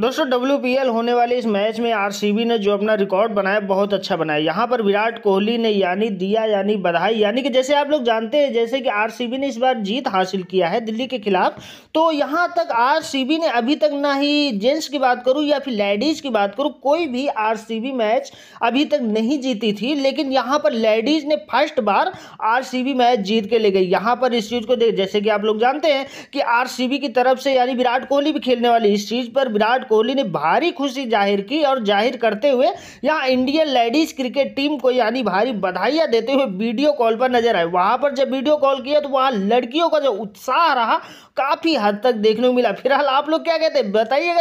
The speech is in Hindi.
दोस्तों डब्ल्यू होने वाले इस मैच में आरसीबी ने जो अपना रिकॉर्ड बनाया बहुत अच्छा बनाया यहाँ पर विराट कोहली ने यानी दिया यानी बधाई यानी कि जैसे आप लोग जानते हैं जैसे कि आरसीबी ने इस बार जीत हासिल किया है दिल्ली के खिलाफ तो यहाँ तक आरसीबी ने अभी तक ना ही जेंट्स की बात करूँ या फिर लेडीज की बात करूँ कोई भी आर मैच अभी तक नहीं जीती थी लेकिन यहाँ पर लेडीज ने फर्स्ट बार आर मैच जीत के ले गई यहाँ पर इस चीज़ को देख जैसे कि आप लोग जानते हैं कि आर की तरफ से यानी विराट कोहली भी खेलने वाली इस चीज़ पर विराट विराट कोहली ने भारी खुशी जाहिर की और जाहिर करते हुए यहाँ इंडियन लेडीज क्रिकेट टीम को यानी भारी बधाइयाँ देते हुए वीडियो कॉल पर नजर आए वहाँ पर जब वीडियो कॉल किया तो वहाँ लड़कियों का जो उत्साह रहा काफ़ी हद तक देखने को मिला फिलहाल आप लोग क्या कहते हैं बताइएगा